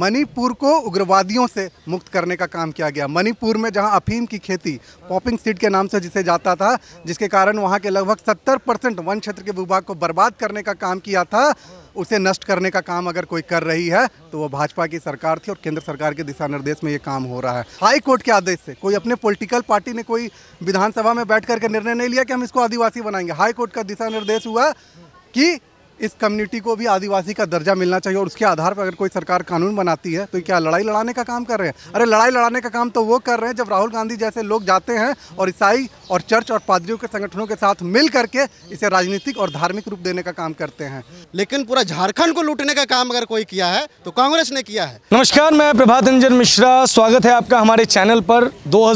मणिपुर को उग्रवादियों से मुक्त करने का काम किया गया मणिपुर में जहां अफीम की खेती पॉपिंग सीड के नाम से जिसे जाता था जिसके कारण वहां के लगभग 70 परसेंट वन क्षेत्र के विभाग को बर्बाद करने का काम किया था उसे नष्ट करने का काम अगर कोई कर रही है तो वो भाजपा की सरकार थी और केंद्र सरकार के दिशा निर्देश में ये काम हो रहा है हाई कोर्ट के आदेश से कोई अपने पॉलिटिकल पार्टी ने कोई विधानसभा में बैठ करके निर्णय नहीं लिया कि हम इसको आदिवासी बनाएंगे हाई कोर्ट का दिशा निर्देश हुआ कि इस कम्युनिटी को भी आदिवासी का दर्जा मिलना चाहिए और उसके आधार पर अगर कोई सरकार कानून बनाती है तो क्या लड़ाई लड़ाने का काम कर रहे हैं अरे लड़ाई लड़ाने का काम तो वो कर रहे हैं जब राहुल गांधी जैसे लोग जाते हैं और ईसाई और चर्च और पादरियों के संगठनों के साथ मिल करके इसे राजनीतिक और धार्मिक रूप देने का काम करते हैं लेकिन पूरा झारखंड को लूटने का काम अगर कोई किया है तो कांग्रेस ने किया है नमस्कार मैं प्रभात रंजन मिश्रा स्वागत है आपका हमारे चैनल पर दो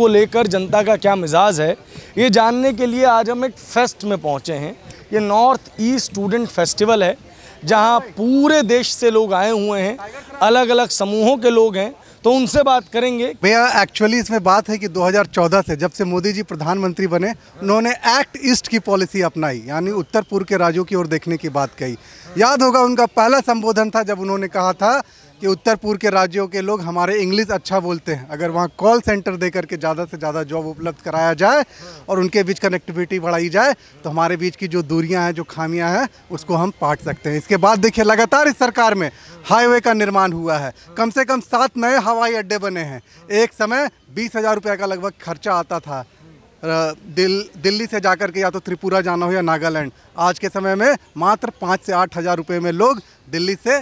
को लेकर जनता का क्या मिजाज है ये जानने के लिए आज हम एक फेस्ट में पहुंचे हैं ये नॉर्थ ईस्ट स्टूडेंट फेस्टिवल है जहाँ पूरे देश से लोग आए हुए हैं अलग अलग समूहों के लोग हैं तो उनसे बात करेंगे भैया एक्चुअली इसमें बात है कि 2014 से जब से मोदी जी प्रधानमंत्री बने उन्होंने एक्ट ईस्ट की पॉलिसी अपनाई यानी उत्तर पूर्व के राज्यों की ओर देखने की बात कही याद होगा उनका पहला संबोधन था जब उन्होंने कहा था कि उत्तर पूर्व के राज्यों के लोग हमारे इंग्लिश अच्छा बोलते हैं अगर वहाँ कॉल सेंटर दे करके ज़्यादा से ज़्यादा जॉब उपलब्ध कराया जाए और उनके बीच कनेक्टिविटी बढ़ाई जाए तो हमारे बीच की जो दूरियाँ हैं जो खामियाँ हैं उसको हम पाट सकते हैं इसके बाद देखिए लगातार इस सरकार में हाईवे का निर्माण हुआ है कम से कम सात नए हवाई अड्डे बने हैं एक समय बीस हज़ार रुपये का लगभग खर्चा आता था दिल दिल्ली से जाकर के या तो त्रिपुरा जाना हो या नागालैंड आज के समय में मात्र पाँच से आठ हज़ार रुपये में लोग दिल्ली से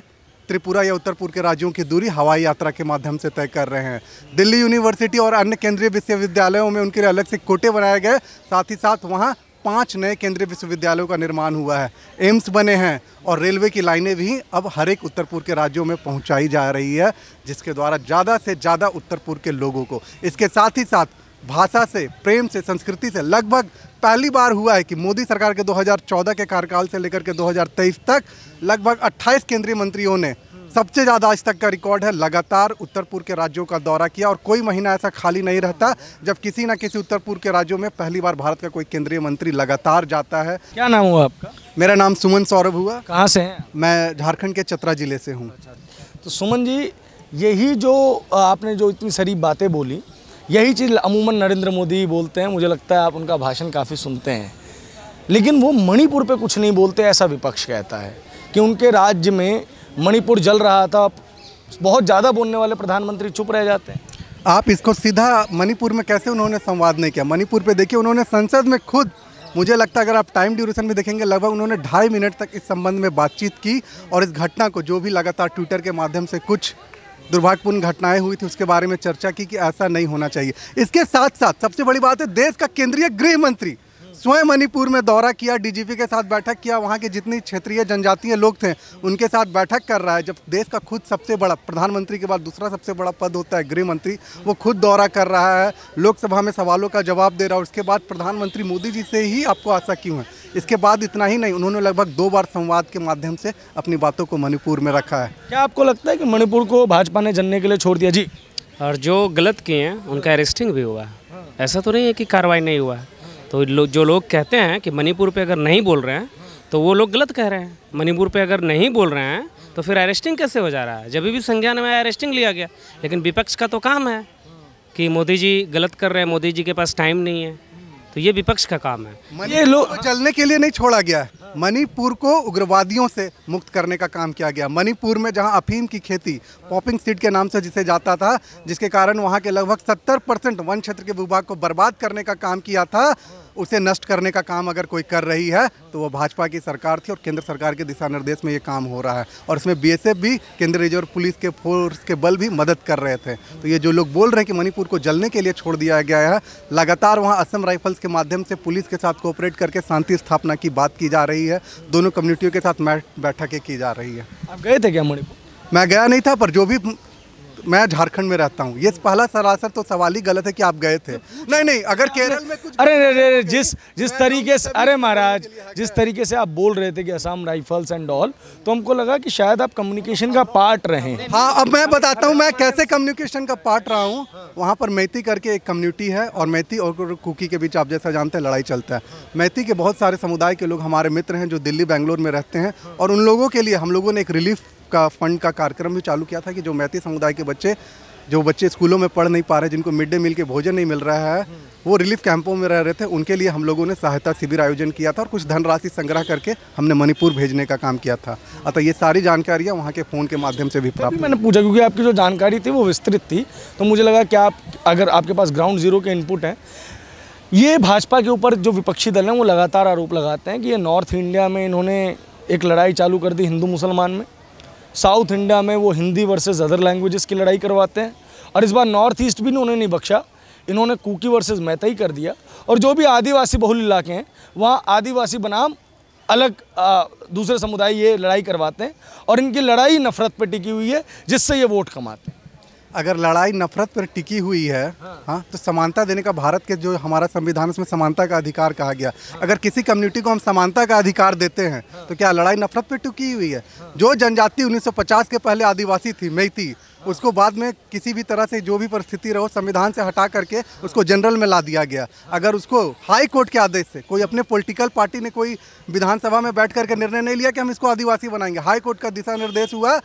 त्रिपुरा या उत्तर पूर्व के राज्यों की दूरी हवाई यात्रा के माध्यम से तय कर रहे हैं दिल्ली यूनिवर्सिटी और अन्य केंद्रीय विश्वविद्यालयों में उनके लिए अलग से कोटे बनाए गए साथ ही साथ वहाँ पाँच नए केंद्रीय विश्वविद्यालयों का निर्माण हुआ है एम्स बने हैं और रेलवे की लाइनें भी अब हर एक उत्तर पूर्व के राज्यों में पहुंचाई जा रही है जिसके द्वारा ज़्यादा से ज़्यादा उत्तर पूर्व के लोगों को इसके साथ ही साथ भाषा से प्रेम से संस्कृति से लगभग पहली बार हुआ है कि मोदी सरकार के 2014 के कार्यकाल से लेकर के 2023 तक लगभग 28 केंद्रीय मंत्रियों ने सबसे ज़्यादा आज तक का रिकॉर्ड है लगातार उत्तरपुर के राज्यों का दौरा किया और कोई महीना ऐसा खाली नहीं रहता जब किसी न किसी उत्तरपुर के राज्यों में पहली बार भारत का कोई केंद्रीय मंत्री लगातार जाता है क्या नाम हुआ आपका मेरा नाम सुमन सौरभ हुआ कहाँ से है मैं झारखंड के चतरा ज़िले से हूँ अच्छा, अच्छा। तो सुमन जी यही जो आपने जो इतनी सारी बातें बोली यही चीज़ अमूमन नरेंद्र मोदी बोलते हैं मुझे लगता है आप उनका भाषण काफ़ी सुनते हैं लेकिन वो मणिपुर पे कुछ नहीं बोलते ऐसा विपक्ष कहता है कि उनके राज्य में मणिपुर जल रहा था बहुत ज़्यादा बोलने वाले प्रधानमंत्री चुप रह जाते हैं आप इसको सीधा मणिपुर में कैसे उन्होंने संवाद नहीं किया मणिपुर पे देखिए उन्होंने संसद में खुद मुझे लगता है अगर आप टाइम ड्यूरेशन में देखेंगे लगभग उन्होंने ढाई मिनट तक इस संबंध में बातचीत की और इस घटना को जो भी लगातार ट्विटर के माध्यम से कुछ दुर्भाग्यपूर्ण घटनाएं हुई थी उसके बारे में चर्चा की कि ऐसा नहीं होना चाहिए इसके साथ साथ सबसे बड़ी बात है देश का केंद्रीय गृह मंत्री स्वयं मणिपुर में दौरा किया डीजीपी के साथ बैठक किया वहाँ के जितनी क्षेत्रीय जनजातीय लोग थे उनके साथ बैठक कर रहा है जब देश का खुद सबसे बड़ा प्रधानमंत्री के बाद दूसरा सबसे बड़ा पद होता है गृह मंत्री वो खुद दौरा कर रहा है लोकसभा में सवालों का जवाब दे रहा है उसके बाद प्रधानमंत्री मोदी जी से ही आपको आशा क्यों है इसके बाद इतना ही नहीं उन्होंने लगभग दो बार संवाद के माध्यम से अपनी बातों को मणिपुर में रखा है क्या आपको लगता है कि मणिपुर को भाजपा ने जनने के लिए छोड़ दिया जी और जो गलत किए हैं उनका अरेस्टिंग भी हुआ है हाँ। ऐसा तो नहीं है कि कार्रवाई नहीं हुआ है तो लो, जो लोग कहते हैं कि मणिपुर पे अगर नहीं बोल रहे हैं तो वो लोग गलत कह रहे हैं मणिपुर पे अगर नहीं बोल रहे हैं तो फिर अरेस्टिंग कैसे हो जा रहा है जब भी संज्ञान में अरेस्टिंग लिया गया लेकिन विपक्ष का तो काम है कि मोदी जी गलत कर रहे हैं मोदी जी के पास टाइम नहीं है तो ये विपक्ष का काम है ये लोग चलने के लिए नहीं छोड़ा गया है मणिपुर को उग्रवादियों से मुक्त करने का काम किया गया मणिपुर में जहां अफीम की खेती पॉपिंग सीड के नाम से जिसे जाता था जिसके कारण वहां के लगभग 70 परसेंट वन क्षेत्र के विभाग को बर्बाद करने का काम किया था उसे नष्ट करने का काम अगर कोई कर रही है तो वो भाजपा की सरकार थी और केंद्र सरकार के दिशा निर्देश में ये काम हो रहा है और इसमें बीएसएफ भी केंद्रीय रिजर्व पुलिस के फोर्स के बल भी मदद कर रहे थे तो ये जो लोग बोल रहे हैं कि मणिपुर को जलने के लिए छोड़ दिया गया है लगातार वहाँ असम राइफल्स के माध्यम से पुलिस के साथ कोऑपरेट करके शांति स्थापना की बात की जा रही है दोनों कम्युनिटियों के साथ बैठकें की जा रही है आप गए थे क्या मणिपुर मैं गया नहीं था पर जो भी मैं झारखंड में रहता हूँ ये पहला सरासर तो सवाल ही गलत है कि आप गए थे नहीं नहीं अगर केरल में कुछ अरे अरे जिस जिस तरीके तो से अरे महाराज जिस तरीके से आप बोल रहे थे कि असम राइफल्स एंड ऑल तो हमको लगा कि शायद आप कम्युनिकेशन का पार्ट रहे हाँ अब मैं बताता हूँ मैं कैसे कम्युनिकेशन का पार्ट रहा हूँ वहाँ पर मैती करके एक कम्युनिटी है और मैती और कुकी के बीच आप जैसा जानते हैं लड़ाई चलता है मैती के बहुत सारे समुदाय के लोग हमारे मित्र हैं जो दिल्ली बेंगलोर में रहते हैं और उन लोगों के लिए हम लोगों ने एक रिलीफ का फंड का कार्यक्रम भी चालू किया था कि जो मैथी समुदाय के बच्चे जो बच्चे स्कूलों में पढ़ नहीं पा रहे जिनको मिड डे मील के भोजन नहीं मिल रहा है वो रिलीफ कैंपों में रह रहे थे उनके लिए हम लोगों ने सहायता शिविर आयोजन किया था और कुछ धनराशि संग्रह करके हमने मणिपुर भेजने का काम किया था अतः ये सारी जानकारियाँ वहाँ के फ़ोन के माध्यम से भी प्राप्त मैंने पूछा क्योंकि आपकी जो जानकारी थी वो विस्तृत थी तो मुझे लगा कि आप अगर आपके पास ग्राउंड जीरो के इनपुट हैं ये भाजपा के ऊपर जो विपक्षी दल हैं वो लगातार आरोप लगाते हैं कि ये नॉर्थ इंडिया में इन्होंने एक लड़ाई चालू कर दी हिंदू मुसलमान में साउथ इंडिया में वो हिंदी वर्सेस अदर लैंग्वेजेस की लड़ाई करवाते हैं और इस बार नॉर्थ ईस्ट भी उन्होंने नहीं बख्शा इन्होंने कुकी वर्सेस मैता ही कर दिया और जो भी आदिवासी बहुल इलाके हैं वहाँ आदिवासी बनाम अलग आ, दूसरे समुदाय ये लड़ाई करवाते हैं और इनकी लड़ाई नफरत पर टिकी हुई है जिससे ये वोट कमाते हैं अगर लड़ाई नफरत पर टिकी हुई है हाँ, हाँ तो समानता देने का भारत के जो हमारा संविधान उसमें समानता का अधिकार कहा गया हाँ, अगर किसी कम्युनिटी को हम समानता का अधिकार देते हैं हाँ, तो क्या लड़ाई नफरत पर टिकी हुई है हाँ, जो जनजाति 1950 के पहले आदिवासी थी मई थी हाँ। उसको बाद में किसी भी तरह से जो भी परिस्थिति रहो संविधान से हटा करके उसको जनरल में ला दिया गया हाँ। अगर उसको हाई कोर्ट के आदेश से कोई अपने पॉलिटिकल पार्टी ने कोई विधानसभा में बैठ करके निर्णय नहीं लिया कि हम इसको आदिवासी बनाएंगे हाई कोर्ट का दिशा निर्देश हुआ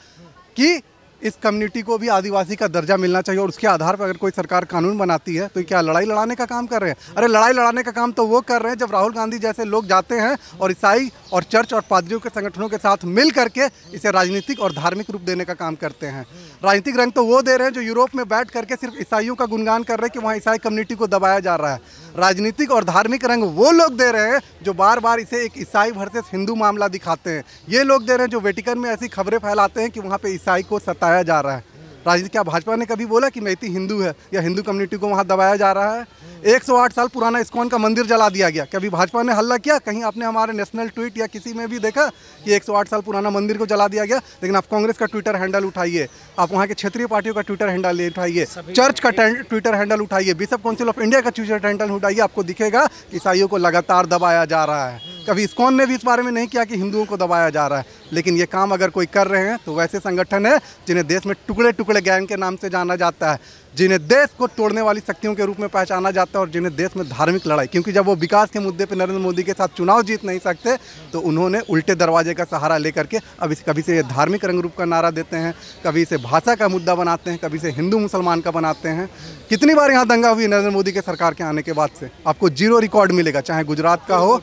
कि इस कम्युनिटी को भी आदिवासी का दर्जा मिलना चाहिए और उसके आधार पर अगर कोई सरकार कानून बनाती है तो क्या लड़ाई लड़ाने का काम कर रहे हैं अरे लड़ाई लड़ाने का काम तो वो कर रहे हैं जब राहुल गांधी जैसे लोग जाते हैं और ईसाई और चर्च और पादरियों के संगठनों के साथ मिल करके इसे राजनीतिक और धार्मिक रूप देने का काम करते हैं राजनीतिक रंग तो वो दे रहे हैं जो यूरोप में बैठ करके सिर्फ ईसाइयों का गुणगान कर रहे हैं कि वहाँ ईसाई कम्युनिटी को दबाया जा रहा है राजनीतिक और धार्मिक रंग वो लोग दे रहे हैं जो बार बार इसे एक ईसाई वर्सेस हिंदू मामला दिखाते हैं ये लोग दे रहे हैं जो वेटिकन में ऐसी खबरें फैलाते हैं कि वहाँ पर ईसाई को सताया दबाया जा रहा है राजनीति क्या भाजपा ने कभी बोला कि मैती हिंदू है या हिंदू कम्युनिटी को वहाँ दबाया जा रहा है 108 साल पुराना इस्कॉन का मंदिर जला दिया गया कभी भाजपा ने हल्ला किया कहीं आपने हमारे नेशनल ट्वीट या किसी में भी देखा कि 108 साल पुराना मंदिर को जला दिया गया लेकिन आप कांग्रेस का ट्विटर हैंडल उठाइए आप वहाँ के क्षेत्रीय पार्टियों का ट्विटर हैंडल उठाइए चर्च का ट्विटर हैंडल उठाइए बिशप काउंसिल ऑफ इंडिया का ट्विटर हैंडल उठाइए आपको दिखेगा ईसाइयों को लगातार दबाया जा रहा है कभी इस्कॉन ने भी इस बारे में नहीं किया कि हिंदुओं को दबाया जा रहा है लेकिन ये काम अगर कोई कर रहे हैं तो वैसे संगठन है जिन्हें देश में टुकड़े टुकड़े गैंग के नाम से जाना जाता है जिन्हें देश को तोड़ने वाली शक्तियों के रूप में पहचाना जाता है और जिन्हें देश में धार्मिक लड़ाई क्योंकि जब वो विकास के मुद्दे पर नरेंद्र मोदी के साथ चुनाव जीत नहीं सकते तो उन्होंने उल्टे दरवाजे का सहारा लेकर के अब इस कभी से ये धार्मिक रंग रूप का नारा देते हैं कभी इसे भाषा का मुद्दा बनाते हैं कभी इसे हिंदू मुसलमान का बनाते हैं कितनी बार यहाँ दंगा हुई नरेंद्र मोदी के सरकार के आने के बाद से आपको जीरो रिकॉर्ड मिलेगा चाहे गुजरात का हो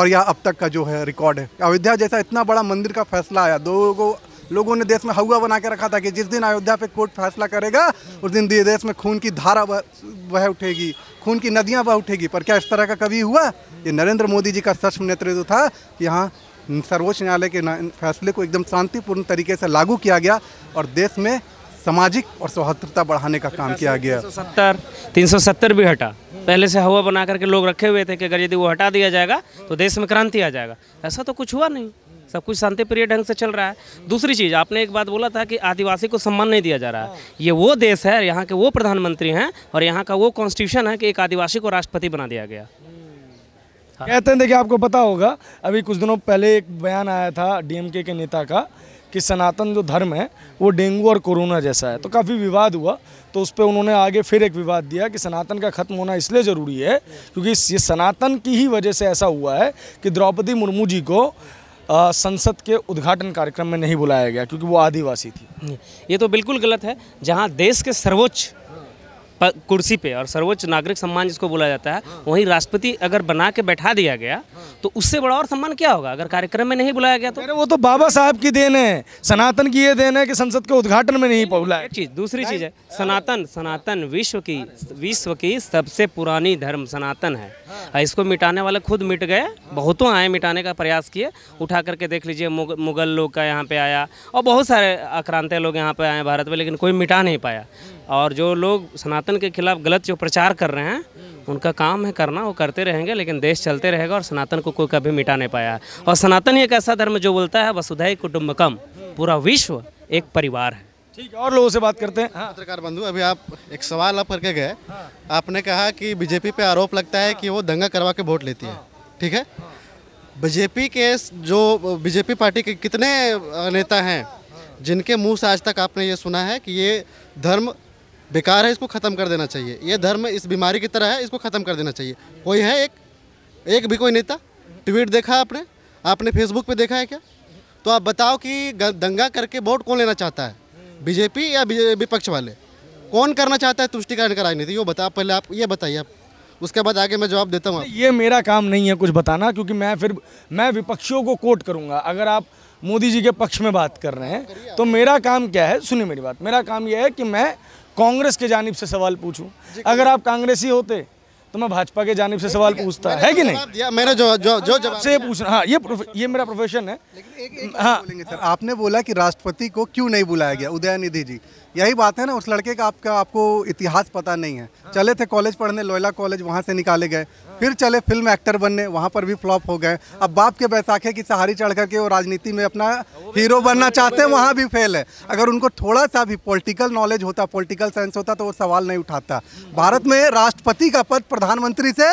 और यह अब तक का जो है रिकॉर्ड है अयोध्या जैसा इतना बड़ा मंदिर का फैसला आया दो लोगों लोगों ने देश में हवा बना के रखा था कि जिस दिन अयोध्या पे कोर्ट फैसला करेगा उस दिन देश में खून की धारा वह उठेगी खून की नदियाँ वह उठेगी पर क्या इस तरह का कभी हुआ ये नरेंद्र मोदी जी का सक्षम नेतृत्व था कि यहाँ सर्वोच्च न्यायालय के फैसले को एकदम शांतिपूर्ण तरीके से लागू किया गया और देश में सामाजिक और सौहार्दता बढ़ाने का काम किया गया सत्तर तीन सौ सत्तर भी हटा पहले से हवा बना करके लोग रखे हुए थे कि अगर यदि वो हटा दिया जाएगा तो देश में क्रांति आ जाएगा ऐसा तो कुछ हुआ नहीं सब कुछ शांतिप्रिय ढंग से चल रहा है दूसरी चीज़ आपने एक बात बोला था कि आदिवासी को सम्मान नहीं दिया जा रहा है ये वो देश है यहाँ के वो प्रधानमंत्री हैं और यहाँ का वो कॉन्स्टिट्यूशन है कि एक आदिवासी को राष्ट्रपति बना दिया गया हाँ। कहते हैं देखिए आपको पता होगा अभी कुछ दिनों पहले एक बयान आया था डीएमके के नेता का कि सनातन जो धर्म है वो डेंगू और कोरोना जैसा है तो काफ़ी विवाद हुआ तो उस पर उन्होंने आगे फिर एक विवाद दिया कि सनातन का खत्म होना इसलिए ज़रूरी है क्योंकि ये सनातन की ही वजह से ऐसा हुआ है कि द्रौपदी मुर्मू जी को आ, संसद के उद्घाटन कार्यक्रम में नहीं बुलाया गया क्योंकि वो आदिवासी थी ये तो बिल्कुल गलत है जहाँ देश के सर्वोच्च कुर्सी पे और सर्वोच्च नागरिक सम्मान जिसको बोला जाता है हाँ। वहीं राष्ट्रपति अगर बना के बैठा दिया गया हाँ। तो उससे बड़ा और सम्मान क्या होगा अगर कार्यक्रम में नहीं बुलाया गया तो वो तो बाबा साहब की देन है सनातन की ये देन है कि संसद के उद्घाटन में नहीं पहुला चीज दूसरी चीज़ है सनातन सनातन विश्व की विश्व की सबसे पुरानी धर्म सनातन है हाँ। इसको मिटाने वाले खुद मिट गए बहुतों आए मिटाने का प्रयास किए उठा करके देख लीजिए मुगल लोग का यहाँ पे आया और बहुत सारे आक्रांत लोग यहाँ पे आए भारत में लेकिन कोई मिटा नहीं पाया और जो लोग सनातन के खिलाफ गलत जो प्रचार कर रहे हैं उनका काम है करना वो करते रहेंगे लेकिन देश चलते रहेगा और सनातन को कोई कभी मिटा नहीं पाया है और सनातन एक ऐसा धर्म जो बोलता है वसुधैव कुटुम्बकम पूरा विश्व एक परिवार है ठीक है और लोगों से बात करते हैं हाँ। पत्रकार बंधु अभी आप एक सवाल आप करके गए हाँ। आपने कहा कि बीजेपी पे आरोप लगता है कि वो दंगा करवा के वोट लेती है हाँ। ठीक है हाँ। बीजेपी के जो बीजेपी पार्टी के कितने नेता हैं हाँ। जिनके मुंह से आज तक आपने ये सुना है कि ये धर्म बेकार है इसको ख़त्म कर देना चाहिए ये धर्म इस बीमारी की तरह है इसको ख़त्म कर देना चाहिए कोई है एक एक भी कोई नेता ट्वीट देखा आपने आपने फेसबुक पे देखा है क्या तो आप बताओ कि दंगा करके वोट कौन लेना चाहता है बीजेपी या विपक्ष वाले कौन करना चाहता है तुष्टिकरण का राजनीति वो बताओ पहले आप ये बताइए आप उसके बाद आगे मैं जवाब देता हूँ ये मेरा काम नहीं है कुछ बताना क्योंकि मैं फिर मैं विपक्षियों को कोट करूँगा अगर आप मोदी जी के पक्ष में बात कर रहे हैं तो मेरा काम क्या है सुनिए मेरी बात मेरा काम यह है कि मैं कांग्रेस के जानब से सवाल पूछूँ अगर आप कांग्रेसी होते तो मैं भाजपा के जानब से सवाल पूछता है कि नहीं दिया मैंने जो जो जो जवाब से पूछना हाँ ये ये मेरा प्रोफेशन है लेकिन एक, एक हाँ सर आपने बोला कि राष्ट्रपति को क्यों नहीं बुलाया गया उदयनिधि जी यही बात है ना उस लड़के का आपका आपको इतिहास पता नहीं है हाँ। चले थे कॉलेज पढ़ने लोयला कॉलेज वहाँ से निकाले गए हाँ। फिर चले फिल्म एक्टर बनने वहाँ पर भी फ्लॉप हो गए हाँ। अब बाप के बैसाखे की सहारी चढ़ करके वो राजनीति में अपना हीरो तो बनना चाहते हैं वहाँ भी फेल है हाँ। अगर उनको थोड़ा सा भी पॉलिटिकल नॉलेज होता पॉलिटिकल साइंस होता तो वो सवाल नहीं उठाता हाँ। भारत में राष्ट्रपति का पद प्रधानमंत्री से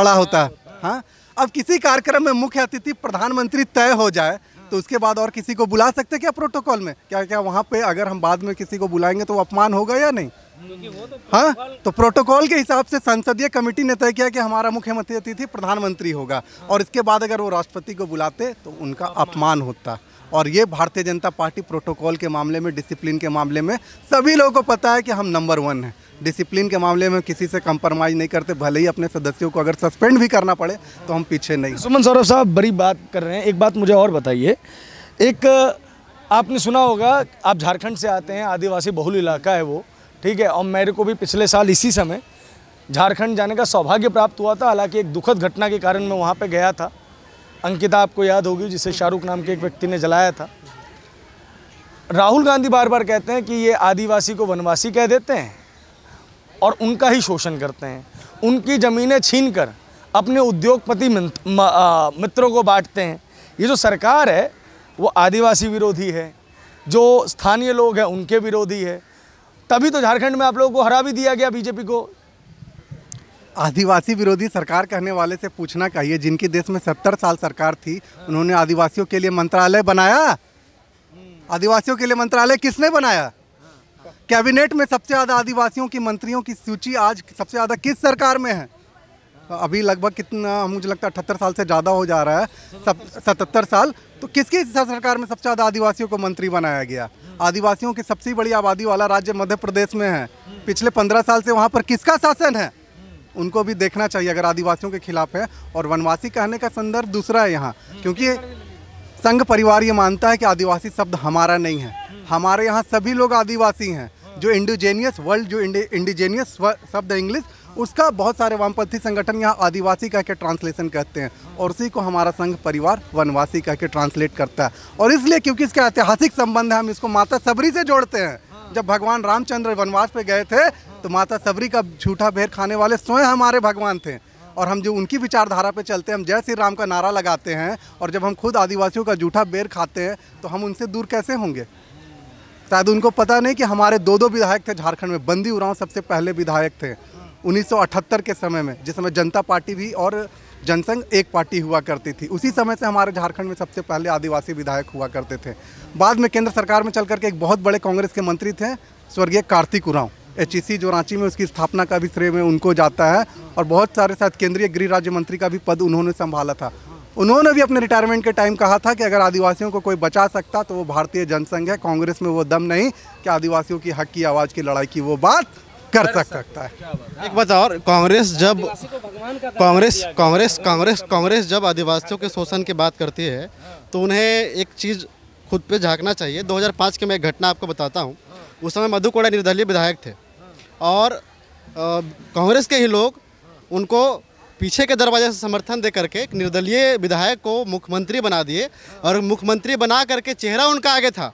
बड़ा होता है हाँ अब किसी कार्यक्रम में मुख्य अतिथि प्रधानमंत्री तय हो जाए तो उसके बाद और किसी को बुला सकते क्या प्रोटोकॉल में क्या क्या वहाँ पे अगर हम बाद में किसी को बुलाएंगे तो अपमान होगा या नहीं तो हाँ तो प्रोटोकॉल के हिसाब से संसदीय कमेटी ने तय किया कि हमारा मुख्यमंत्री अतिथि प्रधानमंत्री होगा हाँ। और इसके बाद अगर वो राष्ट्रपति को बुलाते तो उनका अपमान होता और ये भारतीय जनता पार्टी प्रोटोकॉल के मामले में डिसिप्लिन के मामले में सभी लोगों को पता है कि हम नंबर वन हैं डिसिप्लिन के मामले में किसी से कंप्रोमाइज़ नहीं करते भले ही अपने सदस्यों को अगर सस्पेंड भी करना पड़े तो हम पीछे नहीं सुमन सौरभ साहब बड़ी बात कर रहे हैं एक बात मुझे और बताइए एक आपने सुना होगा आप झारखंड से आते हैं आदिवासी बहुल इलाका है वो ठीक है और मेरे को भी पिछले साल इसी समय झारखंड जाने का सौभाग्य प्राप्त हुआ था हालांकि एक दुखद घटना के कारण मैं वहाँ पे गया था अंकिता आपको याद होगी जिसे शाहरुख नाम के एक व्यक्ति ने जलाया था राहुल गांधी बार बार कहते हैं कि ये आदिवासी को वनवासी कह देते हैं और उनका ही शोषण करते हैं उनकी ज़मीनें छीन कर अपने उद्योगपति मित्रों को बांटते हैं ये जो सरकार है वो आदिवासी विरोधी है जो स्थानीय लोग हैं उनके विरोधी है तभी तो झारखंड में आप लोगों को हरा भी दिया गया बीजेपी को आदिवासी विरोधी सरकार कहने वाले से पूछना चाहिए जिनके देश में सत्तर साल सरकार थी उन्होंने आदिवासियों के लिए मंत्रालय बनाया आदिवासियों के लिए मंत्रालय किसने बनाया कैबिनेट में सबसे ज़्यादा आदिवासियों की मंत्रियों की सूची आज सबसे ज़्यादा किस सरकार में है अभी लगभग कितना मुझे लगता है अठहत्तर साल से ज़्यादा हो जा रहा है सब सतहत्तर साल तो किसकी सरकार में सबसे ज़्यादा आदिवासियों को मंत्री बनाया गया आदिवासियों की सबसे बड़ी आबादी वाला राज्य मध्य प्रदेश में है पिछले पंद्रह साल से वहाँ पर किसका शासन है उनको भी देखना चाहिए अगर आदिवासियों के खिलाफ है और वनवासी कहने का संदर्भ दूसरा है यहाँ क्योंकि संघ परिवार ये मानता है कि आदिवासी शब्द हमारा नहीं है हमारे यहाँ सभी लोग आदिवासी हैं जो इंडिजेनियस वर्ल्ड जो इंडिजेनियस शब्द इंग्लिश उसका बहुत सारे वामपंथी संगठन यहाँ आदिवासी कह के ट्रांसलेशन कहते हैं और उसी को हमारा संघ परिवार वनवासी कह के ट्रांसलेट करता है और इसलिए क्योंकि इसका ऐतिहासिक संबंध है हम इसको माता सबरी से जोड़ते हैं जब भगवान रामचंद्र वनवास पे गए थे तो माता सबरी का झूठा भेर खाने वाले स्वयं हमारे भगवान थे और हम जो उनकी विचारधारा पे चलते हैं हम जय श्री राम का नारा लगाते हैं और जब हम खुद आदिवासियों का झूठा बेर खाते हैं तो हम उनसे दूर कैसे होंगे शायद उनको पता नहीं कि हमारे दो दो विधायक थे झारखंड में बंदी उरांव सबसे पहले विधायक थे 1978 के समय में जिस समय जनता पार्टी भी और जनसंघ एक पार्टी हुआ करती थी उसी समय से हमारे झारखंड में सबसे पहले आदिवासी विधायक हुआ करते थे बाद में केंद्र सरकार में चल करके एक बहुत बड़े कांग्रेस के मंत्री थे स्वर्गीय कार्तिक उरांव एच जो रांची में उसकी स्थापना का भी श्रेय में उनको जाता है और बहुत सारे साथ केंद्रीय गृह राज्य मंत्री का भी पद उन्होंने संभाला था उन्होंने भी अपने रिटायरमेंट के टाइम कहा था कि अगर आदिवासियों को कोई बचा सकता तो वो भारतीय जनसंघ है कांग्रेस में वो दम नहीं कि आदिवासियों की हक की आवाज़ की लड़ाई की वो बात कर सक सकता है एक बात और कांग्रेस जब कांग्रेस कांग्रेस हाँ। कांग्रेस कांग्रेस जब आदिवासियों के शोषण की बात करती है हाँ। तो उन्हें एक चीज़ खुद पे झांकना चाहिए 2005 की मैं एक घटना आपको बताता हूँ हाँ। उस समय मधु कोड़ा निर्दलीय विधायक थे और कांग्रेस के ही लोग उनको पीछे के दरवाजे से समर्थन दे करके एक निर्दलीय विधायक को मुख्यमंत्री बना दिए और मुख्यमंत्री बना करके चेहरा उनका आगे था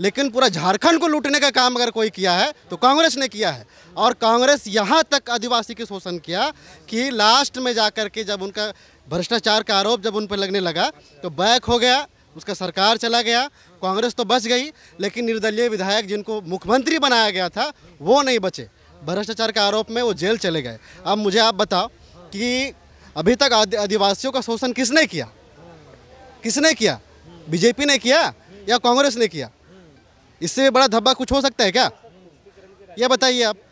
लेकिन पूरा झारखंड को लूटने का काम अगर कोई किया है तो कांग्रेस ने किया है और कांग्रेस यहाँ तक आदिवासी के शोषण किया कि लास्ट में जा कर के जब उनका भ्रष्टाचार का आरोप जब उन पर लगने लगा तो बैक हो गया उसका सरकार चला गया कांग्रेस तो बच गई लेकिन निर्दलीय विधायक जिनको मुख्यमंत्री बनाया गया था वो नहीं बचे भ्रष्टाचार के आरोप में वो जेल चले गए अब मुझे आप बताओ कि अभी तक आदिवासियों का शोषण किसने किया किसने किया बीजेपी ने किया या कांग्रेस ने किया इससे बड़ा धब्बा कुछ हो सकता है क्या यह बताइए आप